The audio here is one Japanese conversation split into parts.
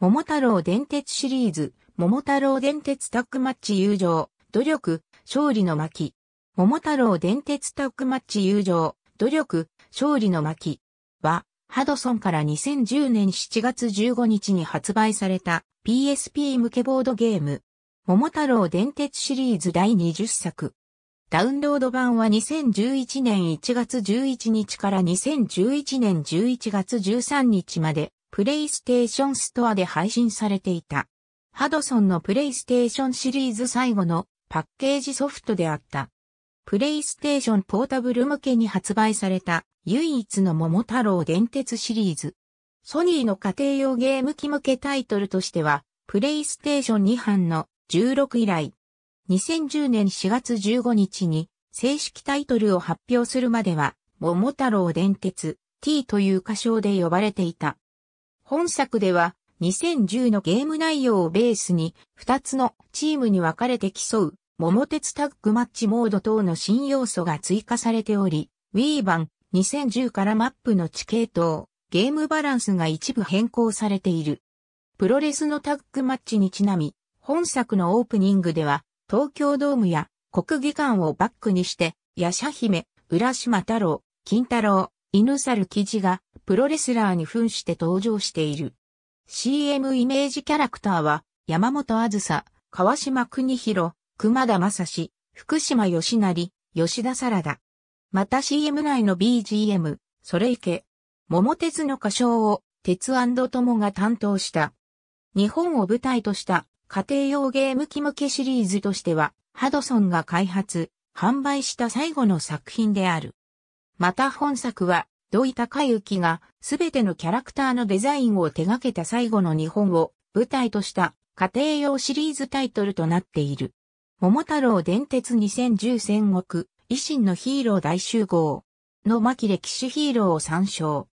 桃太郎電鉄シリーズ、桃太郎電鉄タッグマッチ友情、努力、勝利の巻。桃太郎電鉄タッグマッチ友情、努力、勝利の巻は、ハドソンから2010年7月15日に発売された PSP 向けボードゲーム。桃太郎電鉄シリーズ第20作。ダウンロード版は2011年1月11日から2011年11月13日までプレイステーションストアで配信されていた。ハドソンのプレイステーションシリーズ最後のパッケージソフトであった。プレイステーションポータブル向けに発売された唯一の桃太郎電鉄シリーズ。ソニーの家庭用ゲーム機向けタイトルとしては、プレイステーション2版の16以来、2010年4月15日に正式タイトルを発表するまでは、桃太郎電鉄 T という歌唱で呼ばれていた。本作では2010のゲーム内容をベースに2つのチームに分かれて競う桃鉄タッグマッチモード等の新要素が追加されており、Wii 版2010からマップの地形等、ゲームバランスが一部変更されている。プロレスのタッグマッチにちなみ、本作のオープニングでは東京ドームや国技館をバックにして、ヤシャ姫、浦島太郎、金太郎、犬猿記事がプロレスラーに扮して登場している。CM イメージキャラクターは山本あずさ、川島邦弘、熊田正史、福島義成、吉田サラダ。また CM 内の BGM、それいけ。桃鉄の歌唱を鉄友が担当した。日本を舞台とした家庭用ゲームキムケシリーズとしては、ハドソンが開発、販売した最後の作品である。また本作は、土井高之がすべてのキャラクターのデザインを手掛けた最後の日本を舞台とした家庭用シリーズタイトルとなっている。桃太郎電鉄2010戦国、維新のヒーロー大集合の巻歴史ヒーローを参照。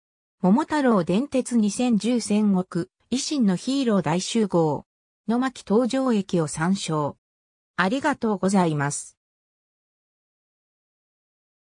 桃太郎電鉄2010戦国、維新のヒーロー大集合の巻登場駅を参照。ありがとうございます。